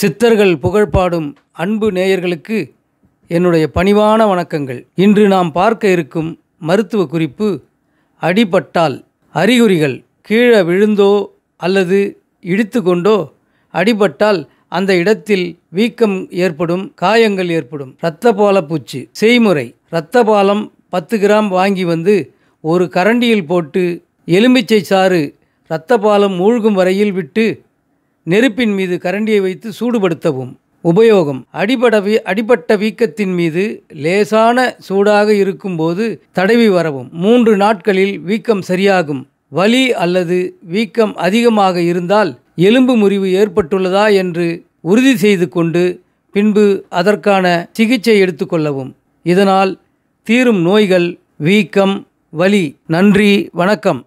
சித்தர்கள் புகழ்பாடும் அன்பு நேயர்களுக்கு என்னுடைய பணிவான வணக்கங்கள் இன்று நாம் பார்க்க இருக்கும் மருத்துவ குறிப்பு அடிபட்டால் அறிகுறிகள் கீழே விழுந்தோ அல்லது இடித்து கொண்டோ அடிபட்டால் அந்த இடத்தில் வீக்கம் ஏற்படும் காயங்கள் ஏற்படும் இரத்தபால பூச்சு செய்முறை இரத்தபாலம் பத்து கிராம் வாங்கி வந்து ஒரு கரண்டியில் போட்டு எலுமிச்சை சாறு இரத்தபாலம் மூழ்கும் வரையில் விட்டு நெருப்பின் மீது கரண்டியை வைத்து சூடுபடுத்தவும் உபயோகம் அடிபட வீ அடிபட்ட வீக்கத்தின் மீது லேசான சூடாக இருக்கும்போது தடவி வரவும் மூன்று நாட்களில் வீக்கம் சரியாகும் வலி அல்லது வீக்கம் அதிகமாக இருந்தால் எலும்பு முறிவு ஏற்பட்டுள்ளதா என்று உறுதி செய்து கொண்டு பின்பு அதற்கான சிகிச்சை எடுத்துக்கொள்ளவும் இதனால் தீரும் நோய்கள் வீக்கம் வலி நன்றி வணக்கம்